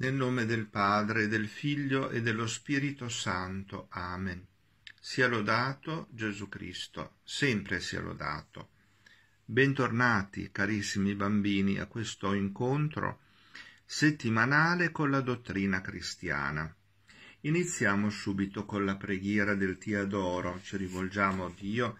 Nel nome del Padre, del Figlio e dello Spirito Santo. Amen. Sia lodato Gesù Cristo, sempre sia lodato. Bentornati, carissimi bambini, a questo incontro settimanale con la dottrina cristiana. Iniziamo subito con la preghiera del Tiadoro, ci rivolgiamo a Dio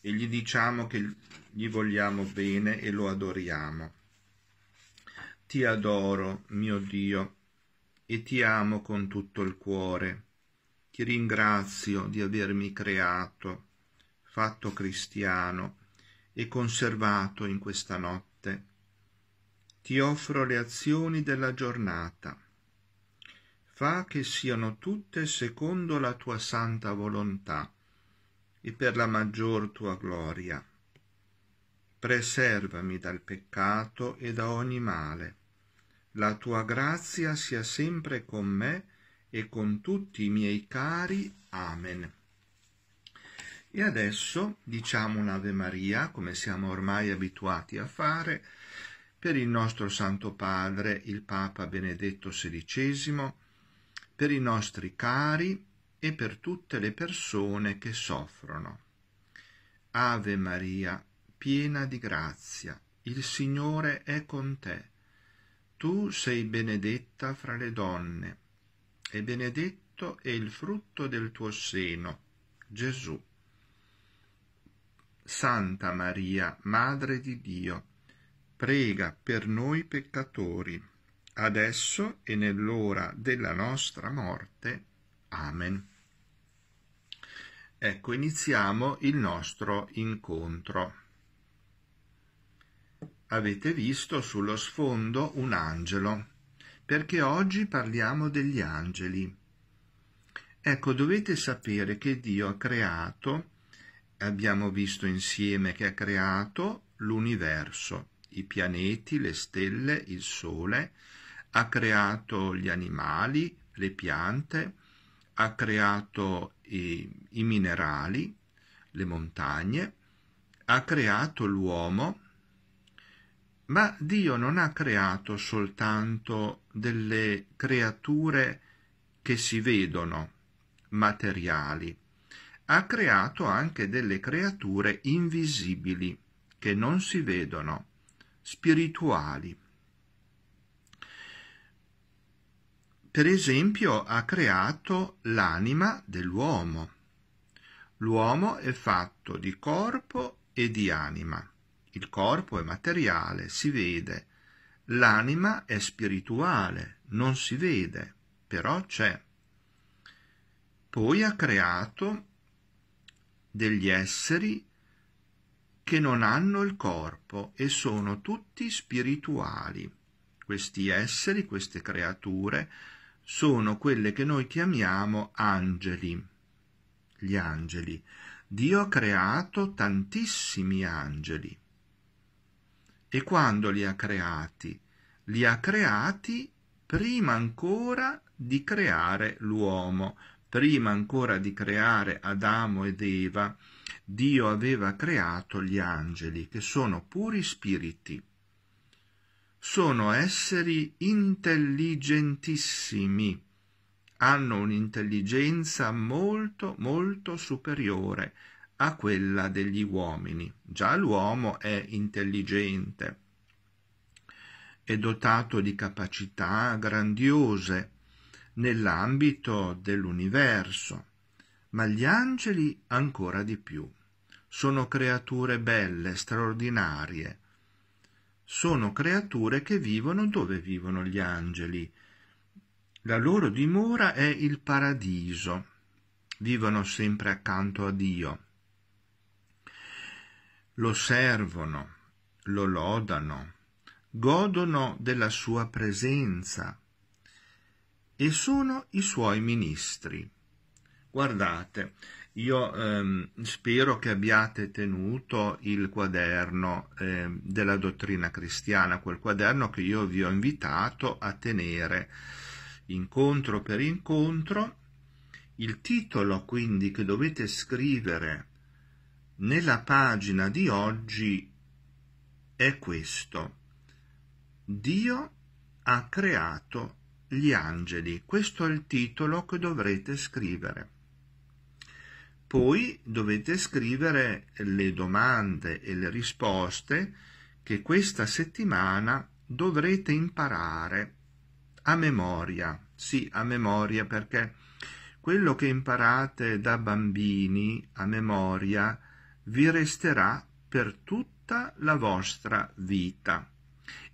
e gli diciamo che gli vogliamo bene e lo adoriamo. Ti adoro, mio Dio, e ti amo con tutto il cuore. Ti ringrazio di avermi creato, fatto cristiano e conservato in questa notte. Ti offro le azioni della giornata. Fa che siano tutte secondo la tua santa volontà e per la maggior tua gloria. Preservami dal peccato e da ogni male la tua grazia sia sempre con me e con tutti i miei cari. Amen. E adesso diciamo un'Ave Maria, come siamo ormai abituati a fare, per il nostro Santo Padre, il Papa Benedetto XVI, per i nostri cari e per tutte le persone che soffrono. Ave Maria, piena di grazia, il Signore è con te tu sei benedetta fra le donne, e benedetto è il frutto del tuo seno, Gesù. Santa Maria, Madre di Dio, prega per noi peccatori, adesso e nell'ora della nostra morte. Amen. Ecco, iniziamo il nostro incontro avete visto sullo sfondo un angelo, perché oggi parliamo degli angeli. Ecco, dovete sapere che Dio ha creato, abbiamo visto insieme che ha creato l'universo, i pianeti, le stelle, il sole, ha creato gli animali, le piante, ha creato i, i minerali, le montagne, ha creato l'uomo, ma Dio non ha creato soltanto delle creature che si vedono, materiali, ha creato anche delle creature invisibili, che non si vedono, spirituali. Per esempio ha creato l'anima dell'uomo. L'uomo è fatto di corpo e di anima. Il corpo è materiale, si vede. L'anima è spirituale, non si vede, però c'è. Poi ha creato degli esseri che non hanno il corpo e sono tutti spirituali. Questi esseri, queste creature, sono quelle che noi chiamiamo angeli. Gli angeli. Dio ha creato tantissimi angeli. E quando li ha creati? Li ha creati prima ancora di creare l'uomo, prima ancora di creare Adamo ed Eva, Dio aveva creato gli angeli, che sono puri spiriti. Sono esseri intelligentissimi, hanno un'intelligenza molto, molto superiore a quella degli uomini. Già l'uomo è intelligente, è dotato di capacità grandiose nell'ambito dell'universo, ma gli angeli ancora di più. Sono creature belle, straordinarie. Sono creature che vivono dove vivono gli angeli. La loro dimora è il paradiso. Vivono sempre accanto a Dio lo servono, lo lodano, godono della sua presenza e sono i suoi ministri. Guardate, io ehm, spero che abbiate tenuto il quaderno eh, della dottrina cristiana, quel quaderno che io vi ho invitato a tenere incontro per incontro. Il titolo quindi che dovete scrivere nella pagina di oggi è questo. Dio ha creato gli angeli. Questo è il titolo che dovrete scrivere. Poi dovete scrivere le domande e le risposte che questa settimana dovrete imparare a memoria. Sì, a memoria perché quello che imparate da bambini a memoria è vi resterà per tutta la vostra vita.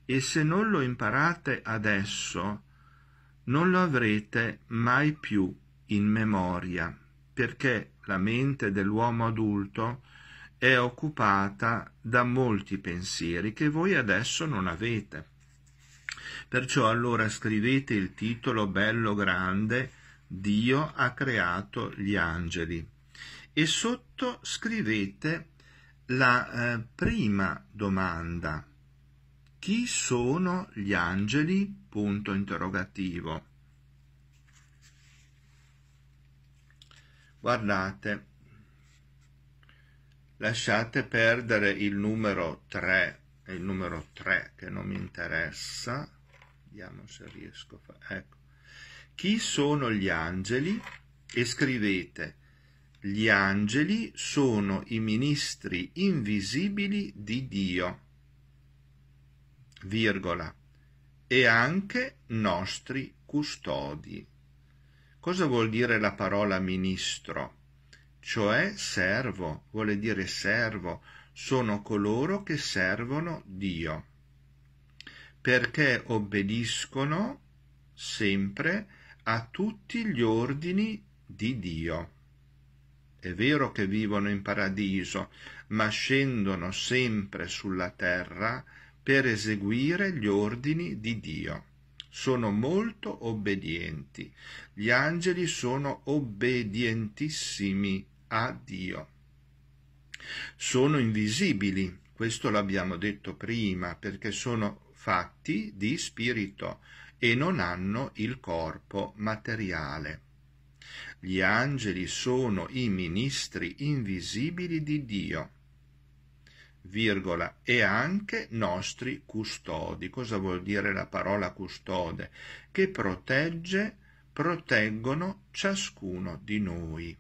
E se non lo imparate adesso, non lo avrete mai più in memoria, perché la mente dell'uomo adulto è occupata da molti pensieri che voi adesso non avete. Perciò allora scrivete il titolo bello grande Dio ha creato gli angeli e sotto scrivete la eh, prima domanda. Chi sono gli angeli? Punto interrogativo. Guardate, lasciate perdere il numero 3, il numero 3 che non mi interessa. Vediamo se riesco a fare. Ecco. Chi sono gli angeli? E scrivete gli angeli sono i ministri invisibili di Dio, virgola, e anche nostri custodi. Cosa vuol dire la parola ministro? Cioè servo, vuole dire servo, sono coloro che servono Dio, perché obbediscono sempre a tutti gli ordini di Dio. È vero che vivono in paradiso, ma scendono sempre sulla terra per eseguire gli ordini di Dio. Sono molto obbedienti. Gli angeli sono obbedientissimi a Dio. Sono invisibili, questo l'abbiamo detto prima, perché sono fatti di spirito e non hanno il corpo materiale. Gli angeli sono i ministri invisibili di Dio, virgola, e anche nostri custodi. Cosa vuol dire la parola custode? Che protegge, proteggono ciascuno di noi.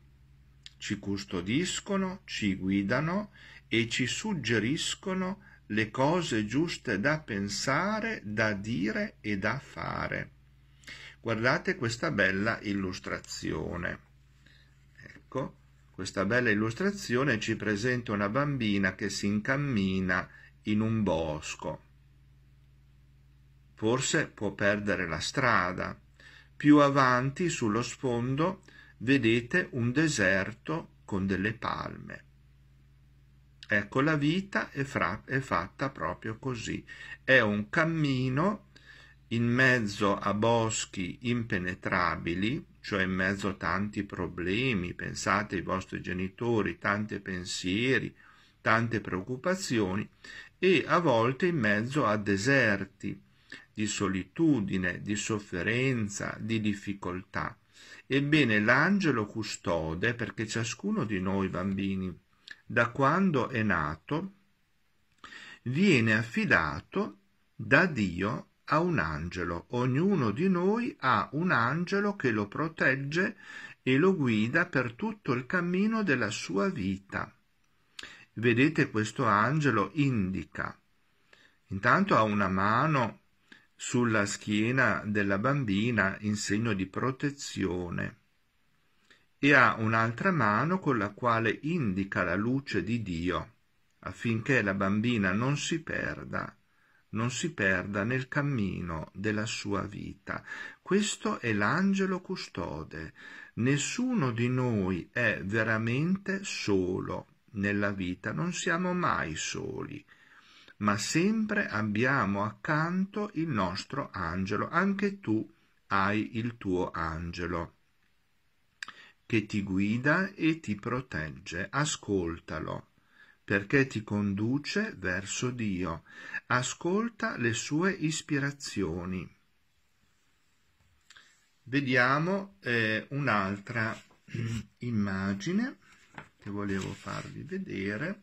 Ci custodiscono, ci guidano e ci suggeriscono le cose giuste da pensare, da dire e da fare. Guardate questa bella illustrazione. Ecco, questa bella illustrazione ci presenta una bambina che si incammina in un bosco. Forse può perdere la strada. Più avanti, sullo sfondo, vedete un deserto con delle palme. Ecco, la vita è, fra- è fatta proprio così. È un cammino in mezzo a boschi impenetrabili, cioè in mezzo a tanti problemi, pensate ai vostri genitori, tanti pensieri, tante preoccupazioni e a volte in mezzo a deserti di solitudine, di sofferenza, di difficoltà. Ebbene, l'angelo custode, perché ciascuno di noi bambini, da quando è nato, viene affidato da Dio ha un angelo, ognuno di noi ha un angelo che lo protegge e lo guida per tutto il cammino della sua vita. Vedete questo angelo indica. Intanto ha una mano sulla schiena della bambina in segno di protezione e ha un'altra mano con la quale indica la luce di Dio affinché la bambina non si perda non si perda nel cammino della sua vita. Questo è l'angelo custode. Nessuno di noi è veramente solo nella vita, non siamo mai soli, ma sempre abbiamo accanto il nostro angelo, anche tu hai il tuo angelo che ti guida e ti protegge, ascoltalo perché ti conduce verso Dio. Ascolta le sue ispirazioni. Vediamo eh, un'altra immagine che volevo farvi vedere.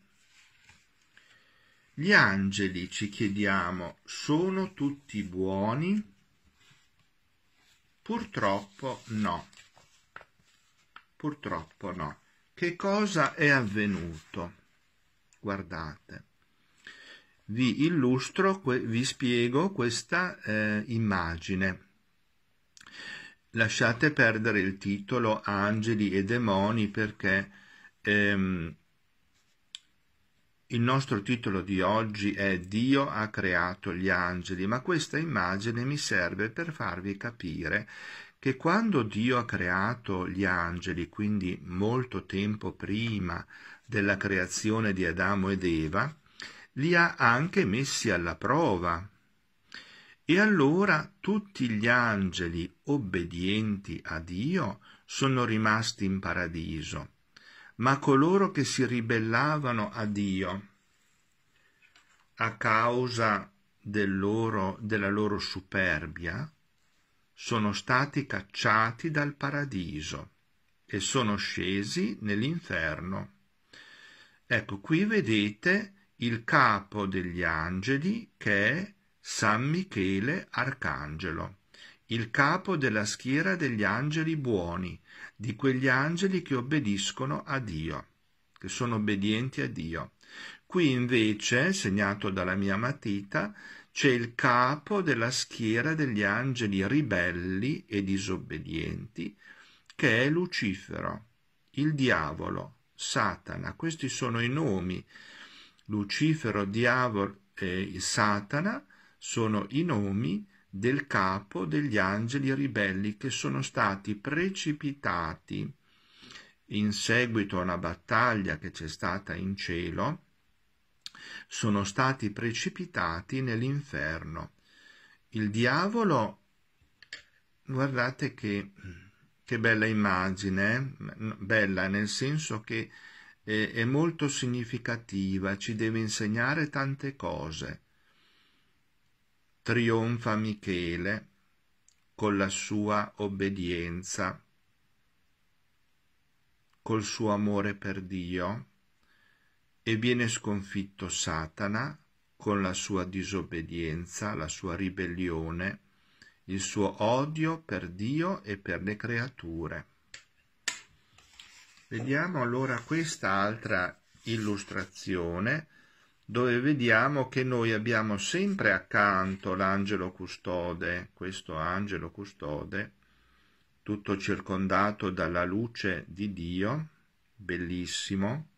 Gli angeli, ci chiediamo, sono tutti buoni? Purtroppo no. Purtroppo no. Che cosa è avvenuto? guardate. Vi illustro, vi spiego questa eh, immagine. Lasciate perdere il titolo Angeli e demoni perché ehm, il nostro titolo di oggi è Dio ha creato gli angeli, ma questa immagine mi serve per farvi capire che quando Dio ha creato gli angeli, quindi molto tempo prima della creazione di Adamo ed Eva, li ha anche messi alla prova. E allora tutti gli angeli obbedienti a Dio sono rimasti in paradiso, ma coloro che si ribellavano a Dio a causa del loro, della loro superbia sono stati cacciati dal paradiso e sono scesi nell'inferno. Ecco, qui vedete il capo degli angeli che è San Michele Arcangelo, il capo della schiera degli angeli buoni, di quegli angeli che obbediscono a Dio, che sono obbedienti a Dio. Qui invece, segnato dalla mia matita, c'è il capo della schiera degli angeli ribelli e disobbedienti, che è Lucifero, il diavolo, Satana. Questi sono i nomi. Lucifero, diavolo e Satana sono i nomi del capo degli angeli ribelli che sono stati precipitati in seguito a una battaglia che c'è stata in cielo sono stati precipitati nell'inferno. Il diavolo, guardate che, che bella immagine, eh? bella nel senso che è, è molto significativa, ci deve insegnare tante cose. Trionfa Michele con la sua obbedienza, col suo amore per Dio, e viene sconfitto Satana con la sua disobbedienza, la sua ribellione, il suo odio per Dio e per le creature. Vediamo allora questa altra illustrazione dove vediamo che noi abbiamo sempre accanto l'angelo custode, questo angelo custode, tutto circondato dalla luce di Dio, bellissimo,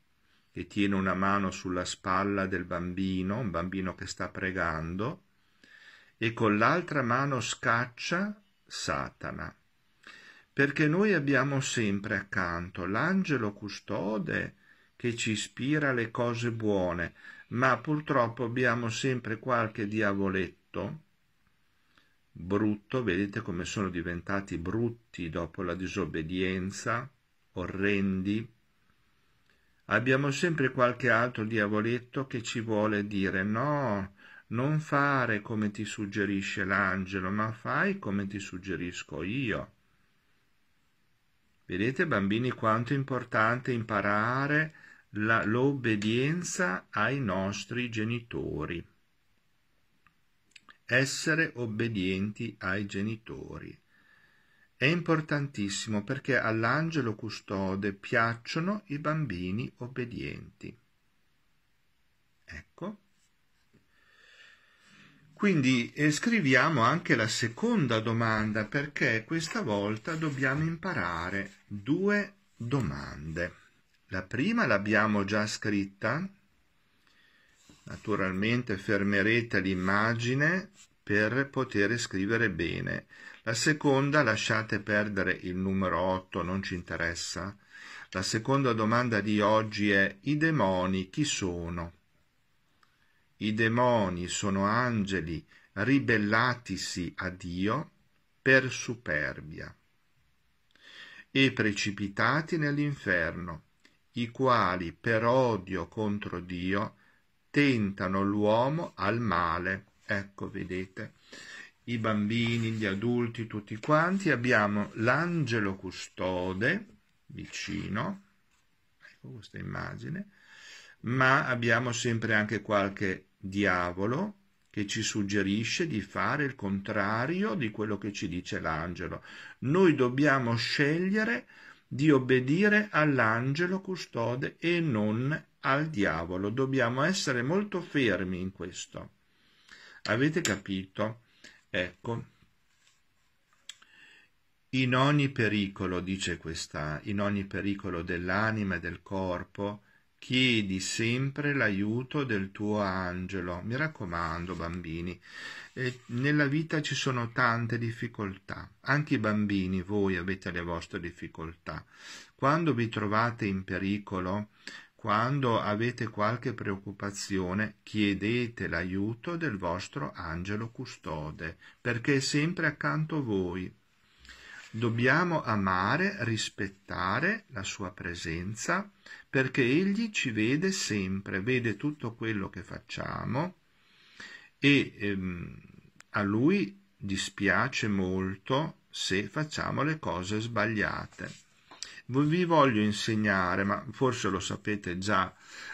e tiene una mano sulla spalla del bambino, un bambino che sta pregando, e con l'altra mano scaccia Satana. Perché noi abbiamo sempre accanto l'angelo custode che ci ispira le cose buone, ma purtroppo abbiamo sempre qualche diavoletto brutto, vedete come sono diventati brutti dopo la disobbedienza, orrendi, abbiamo sempre qualche altro diavoletto che ci vuole dire no, non fare come ti suggerisce l'angelo, ma fai come ti suggerisco io. Vedete bambini quanto è importante imparare la, l'obbedienza ai nostri genitori. Essere obbedienti ai genitori. È importantissimo perché all'angelo custode piacciono i bambini obbedienti. Ecco. Quindi eh, scriviamo anche la seconda domanda perché questa volta dobbiamo imparare due domande. La prima l'abbiamo già scritta, naturalmente fermerete l'immagine per poter scrivere bene. La seconda, lasciate perdere il numero 8, non ci interessa. La seconda domanda di oggi è i demoni chi sono? I demoni sono angeli ribellatisi a Dio per superbia e precipitati nell'inferno, i quali per odio contro Dio tentano l'uomo al male. Ecco, vedete i bambini, gli adulti, tutti quanti, abbiamo l'angelo custode vicino, ecco questa immagine, ma abbiamo sempre anche qualche diavolo che ci suggerisce di fare il contrario di quello che ci dice l'angelo. Noi dobbiamo scegliere di obbedire all'angelo custode e non al diavolo. Dobbiamo essere molto fermi in questo. Avete capito? Ecco, in ogni pericolo, dice questa, in ogni pericolo dell'anima e del corpo, chiedi sempre l'aiuto del tuo angelo. Mi raccomando, bambini, eh, nella vita ci sono tante difficoltà. Anche i bambini, voi avete le vostre difficoltà. Quando vi trovate in pericolo, quando avete qualche preoccupazione, chiedete l'aiuto del vostro angelo custode, perché è sempre accanto a voi. Dobbiamo amare, rispettare la sua presenza, perché egli ci vede sempre, vede tutto quello che facciamo e ehm, a lui dispiace molto se facciamo le cose sbagliate vi voglio insegnare, ma forse lo sapete già,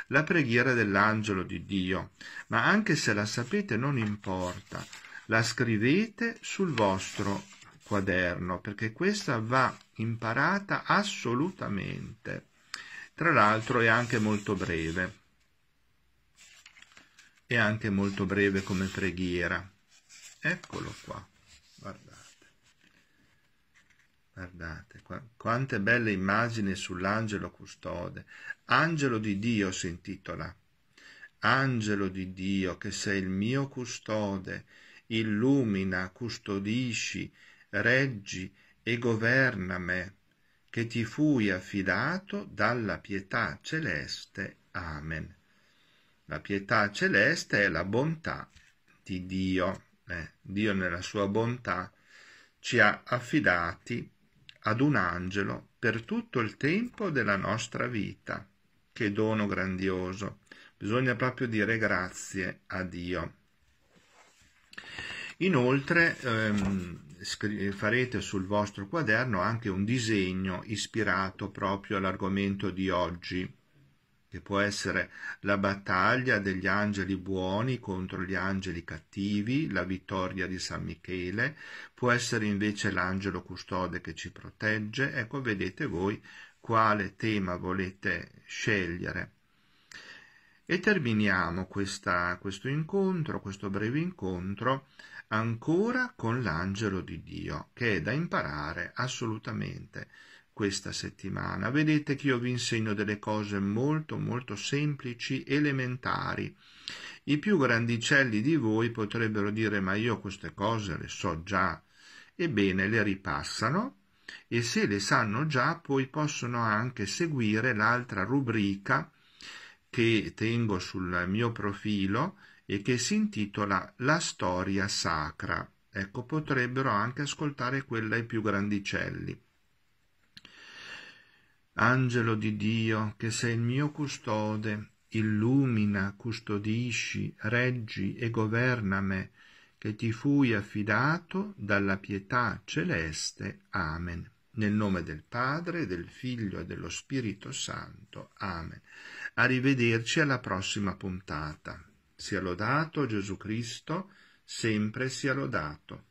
la preghiera dell'angelo di Dio, ma anche se la sapete non importa, la scrivete sul vostro quaderno, perché questa va imparata assolutamente. Tra l'altro è anche molto breve, è anche molto breve come preghiera. Eccolo qua, guardate. Guardate, qu- quante belle immagini sull'angelo custode. Angelo di Dio si intitola. Angelo di Dio, che sei il mio custode, illumina, custodisci, reggi e governa me, che ti fui affidato dalla pietà celeste. Amen. La pietà celeste è la bontà di Dio. Eh, Dio nella sua bontà ci ha affidati ad un angelo per tutto il tempo della nostra vita. Che dono grandioso! Bisogna proprio dire grazie a Dio. Inoltre ehm, farete sul vostro quaderno anche un disegno ispirato proprio all'argomento di oggi, che può essere la battaglia degli angeli buoni contro gli angeli cattivi, la vittoria di San Michele, può essere invece l'angelo custode che ci protegge, ecco vedete voi quale tema volete scegliere. E terminiamo questa, questo incontro, questo breve incontro, ancora con l'angelo di Dio, che è da imparare assolutamente questa settimana. Vedete che io vi insegno delle cose molto molto semplici, elementari. I più grandicelli di voi potrebbero dire ma io queste cose le so già. Ebbene, le ripassano e se le sanno già poi possono anche seguire l'altra rubrica che tengo sul mio profilo e che si intitola La storia sacra. Ecco, potrebbero anche ascoltare quella ai più grandicelli. Angelo di Dio, che sei il mio custode, illumina, custodisci, reggi e governa me, che ti fui affidato dalla pietà celeste. Amen. Nel nome del Padre, del Figlio e dello Spirito Santo. Amen. Arrivederci alla prossima puntata. Sia lodato Gesù Cristo, sempre sia lodato.